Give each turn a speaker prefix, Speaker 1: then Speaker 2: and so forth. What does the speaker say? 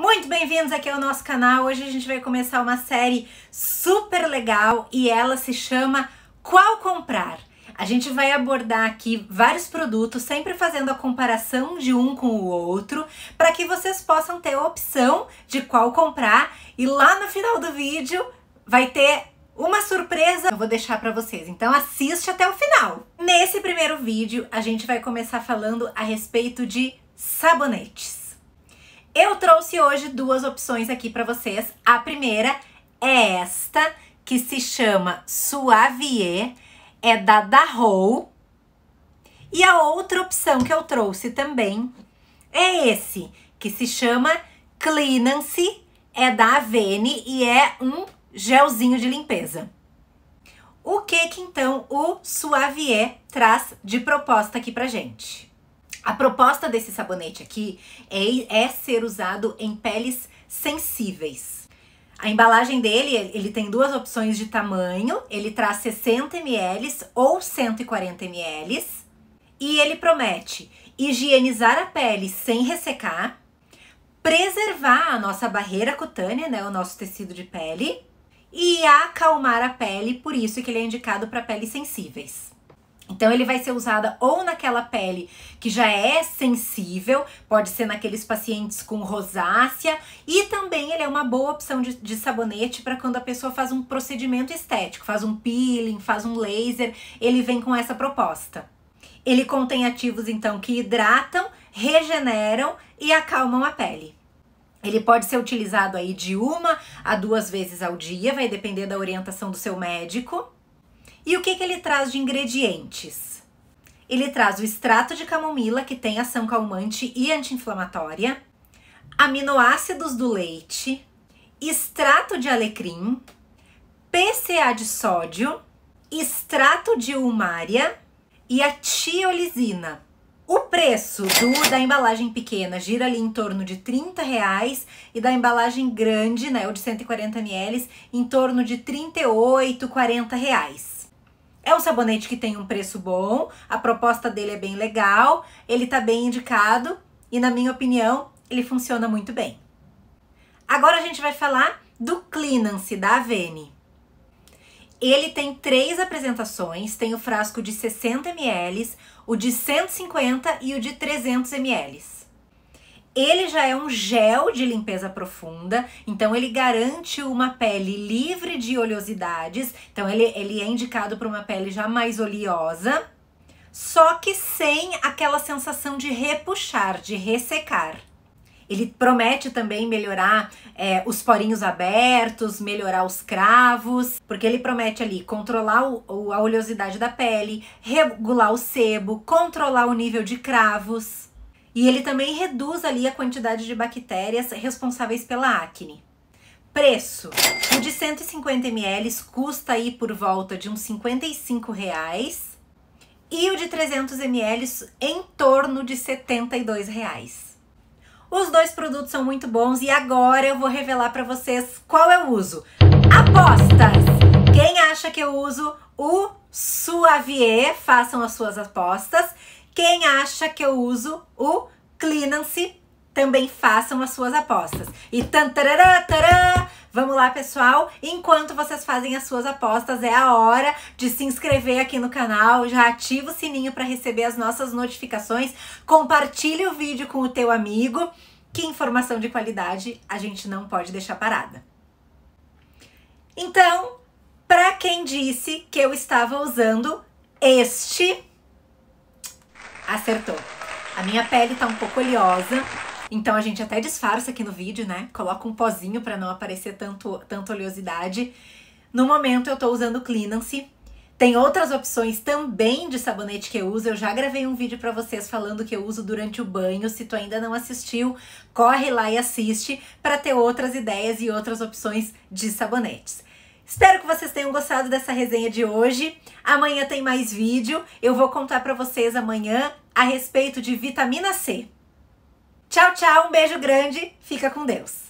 Speaker 1: Muito bem-vindos aqui ao nosso canal. Hoje a gente vai começar uma série super legal e ela se chama Qual comprar? A gente vai abordar aqui vários produtos, sempre fazendo a comparação de um com o outro, para que vocês possam ter a opção de qual comprar. E lá no final do vídeo vai ter uma surpresa eu vou deixar para vocês, então assiste até o final. Nesse primeiro vídeo, a gente vai começar falando a respeito de sabonetes. Eu trouxe hoje duas opções aqui para vocês. A primeira é esta, que se chama Suavier, é da Darrow. E a outra opção que eu trouxe também é esse, que se chama Cleanance, é da Avene e é um gelzinho de limpeza. O que que então o Suavier traz de proposta aqui pra gente? A proposta desse sabonete aqui é, é ser usado em peles sensíveis. A embalagem dele, ele tem duas opções de tamanho, ele traz 60 ml ou 140 ml e ele promete higienizar a pele sem ressecar, preservar a nossa barreira cutânea, né, o nosso tecido de pele, e acalmar a pele, por isso que ele é indicado para peles sensíveis. Então ele vai ser usado ou naquela pele que já é sensível, pode ser naqueles pacientes com rosácea, e também ele é uma boa opção de, de sabonete para quando a pessoa faz um procedimento estético, faz um peeling, faz um laser, ele vem com essa proposta. Ele contém ativos então que hidratam, regeneram e acalmam a pele. Ele pode ser utilizado aí de uma a duas vezes ao dia, vai depender da orientação do seu médico. E o que, que ele traz de ingredientes? Ele traz o extrato de camomila, que tem ação calmante e anti-inflamatória, aminoácidos do leite, extrato de alecrim, PCA de sódio, extrato de umária e a tiolizina. O preço do, da embalagem pequena gira ali em torno de 30 reais e da embalagem grande, né, o de 140 ml, em torno de 38, 40 reais. É um sabonete que tem um preço bom, a proposta dele é bem legal, ele tá bem indicado e, na minha opinião, ele funciona muito bem. Agora a gente vai falar do Cleanance da Avene. Ele tem três apresentações, tem o frasco de 60 ml, o de 150 e o de 300 ml. Ele já é um gel de limpeza profunda, então ele garante uma pele livre de oleosidades. Então ele, ele é indicado para uma pele já mais oleosa, só que sem aquela sensação de repuxar, de ressecar. Ele promete também melhorar é, os porinhos abertos, melhorar os cravos, porque ele promete ali controlar o, o, a oleosidade da pele, regular o sebo, controlar o nível de cravos. E ele também reduz ali a quantidade de bactérias responsáveis pela acne. Preço: o de 150 ml custa aí por volta de uns 55 reais e o de 300 ml em torno de 72 reais. Os dois produtos são muito bons e agora eu vou revelar para vocês qual eu uso. Apostas! Quem acha que eu uso o Suavier, façam as suas apostas. Quem acha que eu uso o Cleanance, também façam as suas apostas. E tantarará, tará, Vamos lá, pessoal. Enquanto vocês fazem as suas apostas, é a hora de se inscrever aqui no canal. Já ativa o sininho para receber as nossas notificações. Compartilhe o vídeo com o teu amigo. Que informação de qualidade a gente não pode deixar parada. Então, para quem disse que eu estava usando este Acertou. A minha pele tá um pouco oleosa, então a gente até disfarça aqui no vídeo, né? Coloca um pozinho para não aparecer tanto, tanto oleosidade. No momento eu tô usando Cleanance. Tem outras opções também de sabonete que eu uso. Eu já gravei um vídeo para vocês falando que eu uso durante o banho. Se tu ainda não assistiu, corre lá e assiste para ter outras ideias e outras opções de sabonetes. Espero que vocês tenham gostado dessa resenha de hoje. Amanhã tem mais vídeo. Eu vou contar para vocês amanhã a respeito de vitamina C. Tchau, tchau, um beijo grande, fica com Deus.